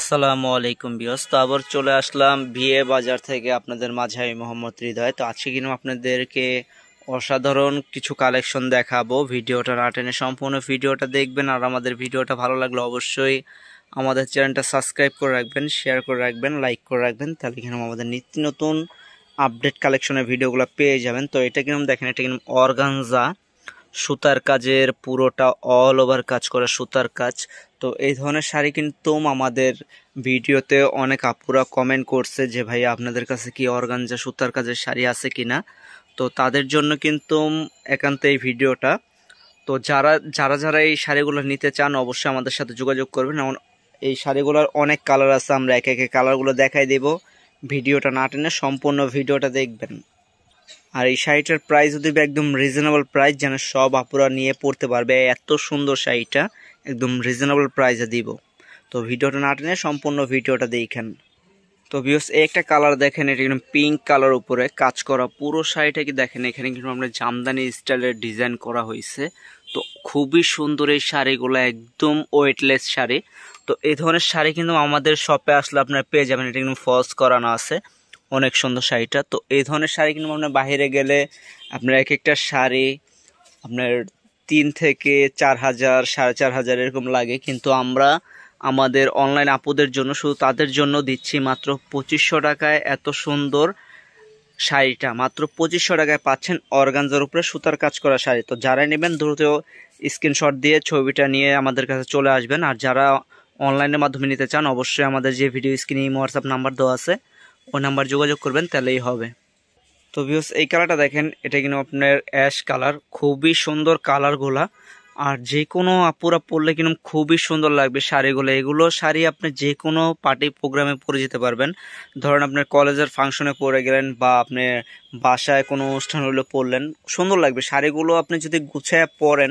আসসালামু আলাইকুম বিয়স তো আবার চলে আসলাম বিয়ে বাজার থেকে আপনাদের মাঝে মোহাম্মদ হৃদয় তো আজকে কিন্তু আপনাদেরকে অসাধারণ কিছু কালেকশন দেখাবো ভিডিওটা না টেনে সম্পূর্ণ ভিডিওটা দেখবেন আর আমাদের ভিডিওটা ভালো লাগলে অবশ্যই আমাদের চ্যানেলটা সাবস্ক্রাইব করে রাখবেন শেয়ার করে রাখবেন লাইক করে রাখবেন তাহলে কিন্তু আমাদের নিত্য নতুন আপডেট কালেকশনের ভিডিওগুলো পেয়ে যাবেন তো এটা কিন্তু দেখেন এটা কিন্তু অর্গানজা সুতার কাজের পুরোটা অল ওভার কাজ করা সুতার কাজ তো এই ধরনের শাড়ি কিন্তু আমাদের ভিডিওতে অনেক আপুরা কমেন্ট করছে যে ভাই আপনাদের কাছে কি অর্গানজা সুতার কাজের শাড়ি আছে কি না তো তাদের জন্য কিন্তু একান্ত এই ভিডিওটা তো যারা যারা যারা এই শাড়িগুলো নিতে চান অবশ্যই আমাদের সাথে যোগাযোগ করবেন এমন এই শাড়িগুলোর অনেক কালার আছে আমরা একে একে কালারগুলো দেখাই দেব ভিডিওটা না টেনে সম্পূর্ণ ভিডিওটা দেখবেন আর এই শাড়িটার প্রাইস দেবে একদম রিজনেবল প্রাইস যেন সব আপুরা নিয়ে পড়তে পারবে এত সুন্দর শাড়িটা একদম রিজনেবল প্রাইসে দিব তো ভিডিওটা না টেনে সম্পূর্ণ ভিডিওটা দেখেন তো ভিউস একটা কালার দেখেন এটা কিন্তু পিঙ্ক কালার উপরে কাজ করা পুরো শাড়িটা কি দেখেন এখানে কিন্তু আমরা জামদানি স্টাইলের ডিজাইন করা হয়েছে তো খুবই সুন্দর এই শাড়িগুলো একদম ওয়েটলেস শাড়ি তো এই ধরনের শাড়ি কিন্তু আমাদের শপে আসলে আপনারা পেয়ে যাবেন এটা কিন্তু ফলস করানো আছে অনেক সুন্দর শাড়িটা তো এই ধরনের শাড়ি কিন্তু আপনার মানে বাহিরে গেলে আপনার এক একটা শাড়ি আপনার তিন থেকে চার হাজার সাড়ে চার হাজার এরকম লাগে কিন্তু আমরা আমাদের অনলাইন আপুদের জন্য শুধু তাদের জন্য দিচ্ছি মাত্র পঁচিশশো টাকায় এত সুন্দর শাড়িটা মাত্র পঁচিশশো টাকায় পাচ্ছেন অর্গানজার উপরে সুতার কাজ করা শাড়ি তো যারা নেবেন দ্রুত স্ক্রিনশট দিয়ে ছবিটা নিয়ে আমাদের কাছে চলে আসবেন আর যারা অনলাইনের মাধ্যমে নিতে চান অবশ্যই আমাদের যে ভিডিও স্ক্রিনে হোয়াটসঅ্যাপ নাম্বার দেওয়া আছে ও নাম্বার যোগাযোগ করবেন তাহলেই হবে তো ভিউস এই কালারটা দেখেন এটা কিন্তু আপনার অ্যাশ কালার খুবই সুন্দর কালারগুলা আর যে কোনো আপুরা পরলে কিন্তু খুবই সুন্দর লাগবে শাড়িগুলো এগুলো শাড়ি আপনি যে কোনো পার্টি প্রোগ্রামে পরে যেতে পারবেন ধরেন আপনার কলেজের ফাংশনে পরে গেলেন বা আপনি বাসায় কোনো অনুষ্ঠান হলে পরলেন সুন্দর লাগবে শাড়িগুলো আপনি যদি গুছায় পরেন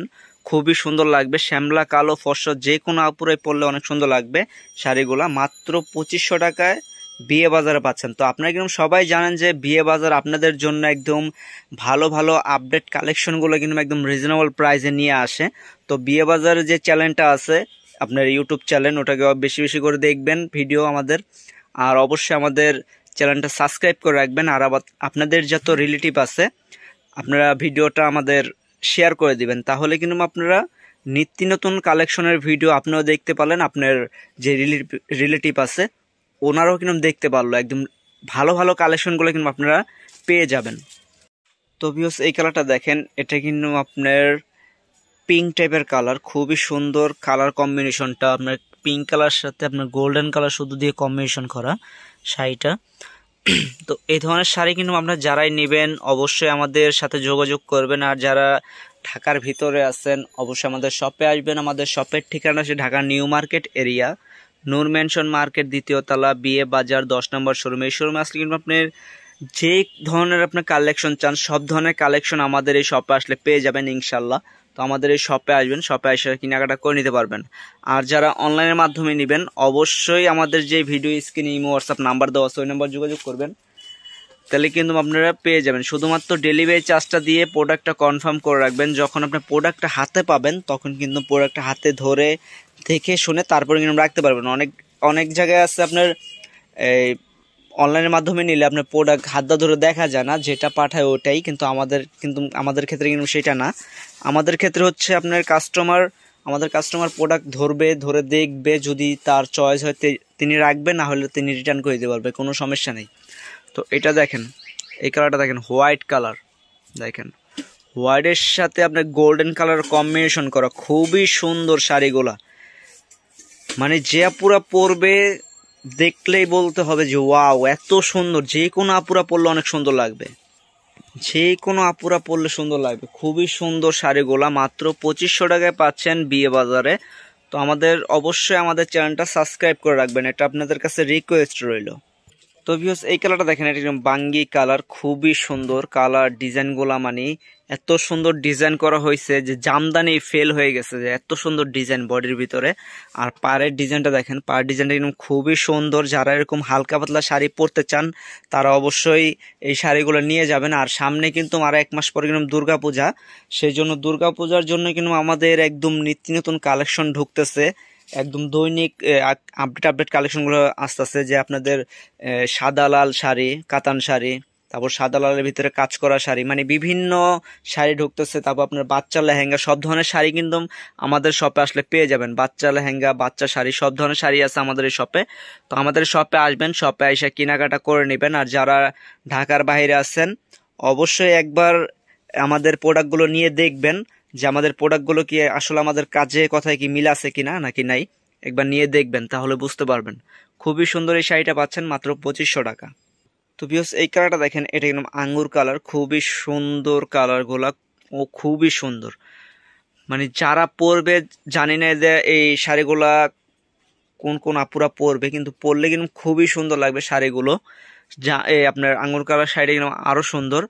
খুবই সুন্দর লাগবে শ্যামলা কালো ফর্সা যে কোনো আপুরাই পরলে অনেক সুন্দর লাগবে শাড়িগুলো মাত্র পঁচিশশো টাকায় বিয়ে বাজারে পাচ্ছেন তো আপনারা কিন্তু সবাই জানেন যে বিয়ে বাজার আপনাদের জন্য একদম ভালো ভালো আপডেট কালেকশনগুলো কিন্তু একদম রিজনেবল প্রাইসে নিয়ে আসে তো বিয়ে বাজারের যে চ্যানেলটা আছে আপনার ইউটিউব চ্যানেল ওটাকে বেশি বেশি করে দেখবেন ভিডিও আমাদের আর অবশ্যই আমাদের চ্যানেলটা সাবস্ক্রাইব করে রাখবেন আর আপনাদের যত রিলেটিভ আছে আপনারা ভিডিওটা আমাদের শেয়ার করে দিবেন তাহলে কিন্তু আপনারা নিত্য নতুন কালেকশনের ভিডিও আপনিও দেখতে পারেন আপনার যে রিলেটিভ আছে ওনারাও কিন্তু দেখতে পারলো একদম ভালো ভালো কালেকশনগুলো কিন্তু আপনারা পেয়ে যাবেন তো বিহস এই কালারটা দেখেন এটা কিন্তু আপনার পিঙ্ক টাইপের কালার খুবই সুন্দর কালার কম্বিনেশনটা আপনার পিঙ্ক কালার সাথে আপনার গোল্ডেন কালার শুধু দিয়ে কম্বিনেশন করা শাড়িটা তো এই ধরনের শাড়ি কিন্তু আপনার যারাই নেবেন অবশ্যই আমাদের সাথে যোগাযোগ করবেন আর যারা ঢাকার ভিতরে আছেন অবশ্যই আমাদের শপে আসবেন আমাদের শপের ঠিকানা আছে Dhaka new market area Noor mansion market দ্বিতীয় তলা বিএ বাজার দশ নম্বর শোরুম এই শোরুমে আসলে কিন্তু আপনার যে ধরনের আপনার কালেকশন চান সব ধরনের কালেকশন আমাদের এই শপে আসলে পেয়ে যাবেন ইনশাল্লাহ তো আমাদের এই শপে আসবেন শপে এসে কেনাকাটা করে নিতে পারবেন আর যারা অনলাইনের মাধ্যমে নেবেন অবশ্যই আমাদের যে video screen imo WhatsApp number দেওয়া আছে ওই নাম্বার যোগাযোগ করবেন তাহলে কিন্তু আপনারা পেয়ে যাবেন শুধুমাত্র ডেলিভারি চার্জটা দিয়ে প্রোডাক্টটা কনফার্ম করে রাখবেন যখন আপনার প্রোডাক্টটা হাতে পাবেন তখন কিন্তু প্রোডাক্টটা হাতে ধরে দেখে শুনে তারপরে কিন্তু রাখতে পারবেন অনেক অনেক জায়গায় আছে আপনার এই অনলাইনের মাধ্যমে নিলে আপনার প্রোডাক্ট হাতটা ধরে দেখা যায় না যেটা পাঠায় ওটাই কিন্তু আমাদের কিন্তু আমাদের ক্ষেত্রে কিন্তু সেটা না আমাদের ক্ষেত্রে হচ্ছে আপনার কাস্টমার আমাদের কাস্টমার প্রোডাক্ট ধরবে ধরে দেখবে যদি তার চয়েস হয় তিনি রাখবে না হলে তিনি রিটার্ন করে দিতে পারবে কোনো সমস্যা নেই তো এটা দেখেন এই কালারটা দেখেন হোয়াইট কালার দেখেন হোয়াইটের সাথে আপনার গোল্ডেন কালার কম্বিনেশন করা খুবই সুন্দর শাড়িগুলা মানে যে আপুরা পরবে দেখলেই বলতে হবে যে ওয়াও এত সুন্দর যে কোনো আপুরা পরলে অনেক সুন্দর লাগবে যে কোনো আপুরা পরলে সুন্দর লাগবে খুবই সুন্দর শাড়িগুলা মাত্র পঁচিশশো টাকায় পাচ্ছেন বিয়ে বাজারে তো আমাদের অবশ্যই আমাদের চ্যানেলটা সাবস্ক্রাইব করে রাখবেন এটা আপনাদের কাছে রিকোয়েস্ট রইল তো ভিউস এই কালারটা দেখেন এটা একদম বাঙ্গি কালার খুবই সুন্দর কালার ডিজাইনগুলো মানে এত সুন্দর ডিজাইন করা হয়েছে যে জামদানি ফেল হয়ে গেছে যে এত সুন্দর ডিজাইন বডির ভিতরে আর পায়ের ডিজাইনটা দেখেন পায়ের ডিজাইনটা একদম খুবই সুন্দর যারা এরকম হালকা পাতলা শাড়ি পরতে চান তারা অবশ্যই এই শাড়িগুলো নিয়ে যাবেন আর সামনে কিন্তু আর এক মাস পরে কিন্তু দুর্গাপূজা সেই জন্য দুর্গাপূজার জন্য কিন্তু আমাদের একদম নিত্য নতুন কালেকশন ঢুকতেছে একদম দৈনিক আপডেট আপডেট কালেকশনগুলো আস্তে আস্তে যে আপনাদের সাদা লাল শাড়ি কাতান শাড়ি তারপর সাদা লালের ভিতরে কাজ করা শাড়ি মানে বিভিন্ন শাড়ি ঢুকতেছে তারপর আপনার বাচ্চা লেহেঙ্গা সব ধরনের শাড়ি কিন্তু আমাদের শপে আসলে পেয়ে যাবেন বাচ্চা লেহেঙ্গা বাচ্চা শাড়ি সব ধরনের শাড়ি আছে আমাদের এই শপে তো আমাদের শপে আসবেন শপে এসে কেনাকাটা করে নেবেন আর যারা ঢাকার বাইরে আছেন অবশ্যই একবার আমাদের প্রোডাক্টগুলো নিয়ে দেখবেন যে আমাদের প্রোডাক্টগুলো কি আসলে আমাদের কাজে কথায় কি মিল আছে কি না নাকি নাই একবার নিয়ে দেখবেন তাহলে বুঝতে পারবেন খুবই সুন্দর এই শাড়িটা পাচ্ছেন মাত্র পঁচিশশো টাকা তো বিহস এই কালারটা দেখেন এটা একদম আঙ্গুর কালার খুবই সুন্দর কালারগুলো ও খুবই সুন্দর মানে যারা পরবে জানি না যে এই শাড়িগুলা কোন কোন আপুরা পরবে কিন্তু পরলে কিন্তু খুবই সুন্দর লাগবে শাড়িগুলো যা এই আপনার আঙুর কালার শাড়িটা কিন্তু আরও সুন্দর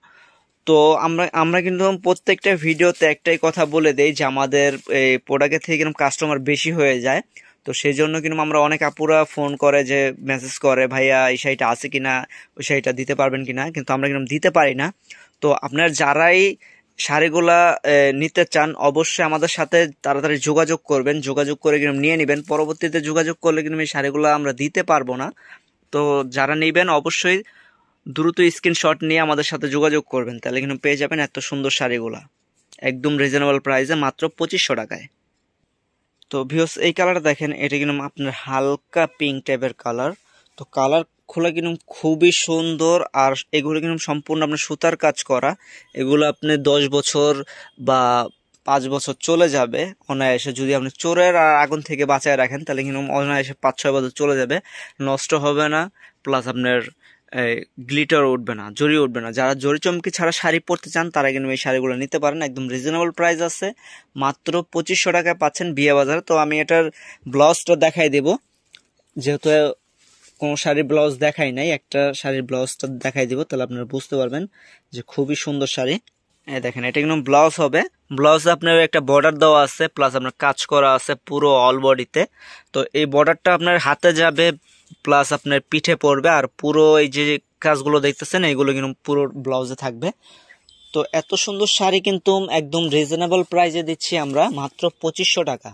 তো আমরা আমরা কিন্তু প্রত্যেকটা ভিডিওতে একটাই কথা বলে দেই যে আমাদের এই প্রোডাক্টের থেকে কিন্তু কাস্টমার বেশি হয়ে যায় তো সেই জন্য কিন্তু আমরা অনেক আপুরা ফোন করে যে মেসেজ করে ভাইয়া এই শাড়িটা আছে কিনা ওই শাড়িটা দিতে পারবেন কিনা কিন্তু আমরা কিন্তু দিতে পারি না তো আপনার যারাই শাড়িগুলা নিতে চান অবশ্যই আমাদের সাথে তাড়াতাড়ি যোগাযোগ করবেন যোগাযোগ করে কিন্তু নিয়ে নেবেন পরবর্তীতে যোগাযোগ করলে কিন্তু এই শাড়িগুলো আমরা দিতে পারবো না তো যারা নেবেন অবশ্যই দ্রুত স্ক্রিনশট নিয়ে আমাদের সাথে যোগাযোগ করবেন তাহলে কিন্তু পেয়ে যাবেন এত সুন্দর শাড়িগুলা একদম রিজনেবল প্রাইসে মাত্র পঁচিশশো টাকায় তো ভিওস এই কালারটা দেখেন এটা কিন্তু আপনার হালকা পিঙ্ক টাইপের কালার তো কালার খোলা কিন্তু খুবই সুন্দর আর এগুলো কিন্তু সম্পূর্ণ আপনার সুতার কাজ করা এগুলো আপনি দশ বছর বা পাঁচ বছর চলে যাবে অনায়াসে যদি আপনি চোরের আর আগুন থেকে বাঁচায় রাখেন তাহলে কিন্তু অনায়াসে পাঁচ ছয় বছর চলে যাবে নষ্ট হবে না প্লাস আপনার গ্লিটার উঠবে না জড়ি উঠবে না যারা জড়ি চমকি ছাড়া শাড়ি পরতে চান তারা কিন্তু এই শাড়িগুলো নিতে পারেন একদম রিজনেবল প্রাইস আছে মাত্র পঁচিশশো টাকায় পাচ্ছেন বিয়ে বাজারে তো আমি এটার ব্লাউজটা দেখাই দেব যেহেতু কোনো শাড়ির ব্লাউজ দেখাই নাই একটা শাড়ির ব্লাউজটা দেখাই দিব তাহলে আপনারা বুঝতে পারবেন যে খুবই সুন্দর শাড়ি এই দেখেন এটা কিন্তু ব্লাউজ হবে ব্লাউজ আপনার একটা বর্ডার দেওয়া আছে প্লাস আপনার কাজ করা আছে পুরো অল বডিতে তো এই বর্ডারটা আপনার হাতে যাবে প্লাস আপনার পিঠে পড়বে আর পুরো এই যে কাজগুলো দেখতেছেন এইগুলো কিন্তু পুরো ব্লাউজে থাকবে তো এত সুন্দর শাড়ি কিন্তু একদম রিজনেবল প্রাইসে দিচ্ছি আমরা মাত্র পঁচিশশো টাকা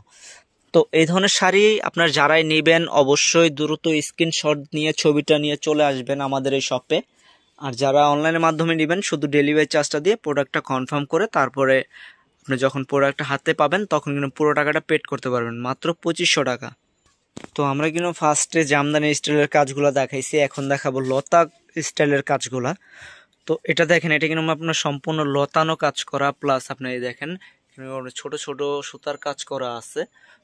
তো এই ধরনের শাড়ি আপনার যারাই নেবেন অবশ্যই দ্রুত স্ক্রিনশট নিয়ে ছবিটা নিয়ে চলে আসবেন আমাদের এই শপে আর যারা অনলাইনের মাধ্যমে নেবেন শুধু ডেলিভারি চার্জটা দিয়ে প্রোডাক্টটা কনফার্ম করে তারপরে আপনি যখন প্রোডাক্টটা হাতে পাবেন তখন কিন্তু পুরো টাকাটা পেড করতে পারবেন মাত্র পঁচিশশো টাকা তো আমরা কিন্তু ফার্স্টে জামদানি স্টাইলের কাজগুলো দেখাইছি এখন দেখাবো লতা স্টাইলের কাজগুলা তো এটা দেখেন এটা কিন্তু আপনার সম্পূর্ণ লতানো কাজ করা প্লাস আপনি এই দেখেন ছোট ছোট সুতার কাজ করা আছে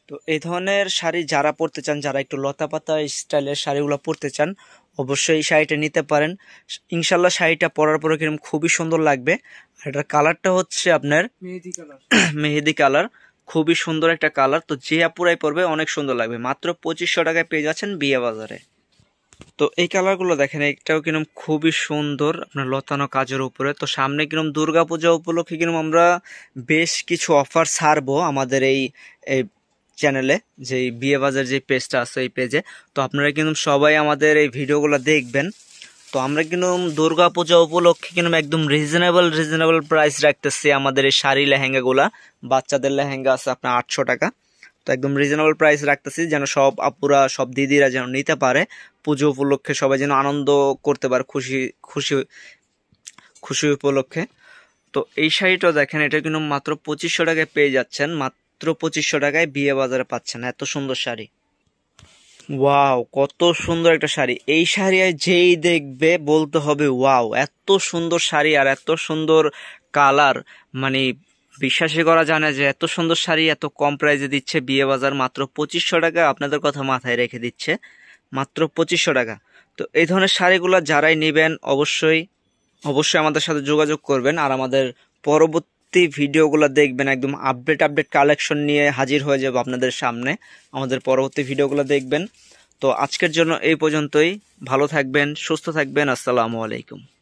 তো এই ধরনের শাড়ি যারা পরতে চান যারা একটু লতা পাতা স্টাইলের শাড়িগুলো পরতে চান অবশ্যই এই শাড়িটা নিতে পারেন ইনশাল্লাহ শাড়িটা পরার পরে কিরম খুবই সুন্দর লাগবে আর এটার কালারটা হচ্ছে আপনার মেহেদি কালার মেহেদি কালার খুবই সুন্দর একটা কালার তো যে আপুরাই পরবে অনেক সুন্দর লাগবে মাত্র পঁচিশশো টাকায় পেয়ে যাচ্ছেন বিয়ে বাজারে তো এই কালারগুলো দেখেন এটাও কিরম খুবই সুন্দর আপনার লতানো কাজের উপরে তো সামনে কিরম দুর্গাপূজা উপলক্ষে কিরম আমরা বেশ কিছু অফার ছাড়বো আমাদের এই চ্যানেলে যে বিয়ে বাজার যে পেজটা আছে এই পেজে তো আপনারা কিন্তু সবাই আমাদের এই ভিডিওগুলো দেখবেন তো আমরা কিন্তু দুর্গা পূজা উপলক্ষে কিন্তু একদম রিজনেবল রিজনেবল প্রাইস রাখতেছি আমাদের এই শাড়ি লেহেঙ্গাগুলা বাচ্চাদের লেহেঙ্গা আছে আপনার আটশো টাকা তো একদম রিজনেবল প্রাইস রাখতেছি যেন সব আপুরা সব দিদিরা যেন নিতে পারে পুজো উপলক্ষে সবাই যেন আনন্দ করতে পারে খুশি খুশি খুশি উপলক্ষে তো এই শাড়িটা দেখেন এটা কিন্তু মাত্র পঁচিশশো টাকায় পেয়ে যাচ্ছেন মাত্র পঁচিশশো টাকায় বিয়ে বাজারে পাচ্ছেন এত সুন্দর শাড়ি ওয়াও কত সুন্দর একটা শাড়ি এই শাড়ি আর যেই দেখবে বলতে হবে ওয়াও এত সুন্দর শাড়ি আর এত সুন্দর কালার মানে বিশ্বাসই করা জানে যে এত সুন্দর শাড়ি এত কম প্রাইজে দিচ্ছে বিয়ে বাজার মাত্র পঁচিশশো টাকা আপনাদের কথা মাথায় রেখে দিচ্ছে মাত্র পঁচিশশো টাকা তো এই ধরনের শাড়িগুলো যারাই নেবেন অবশ্যই অবশ্যই আমাদের সাথে যোগাযোগ করবেন আর আমাদের পরবর্তী পরবর্তী ভিডিওগুলো দেখবেন একদম আপডেট আপডেট কালেকশন নিয়ে হাজির হয়ে যাবো আপনাদের সামনে আমাদের পরবর্তী ভিডিওগুলো দেখবেন তো আজকের জন্য এই পর্যন্তই ভালো থাকবেন সুস্থ থাকবেন আসসালামু আলাইকুম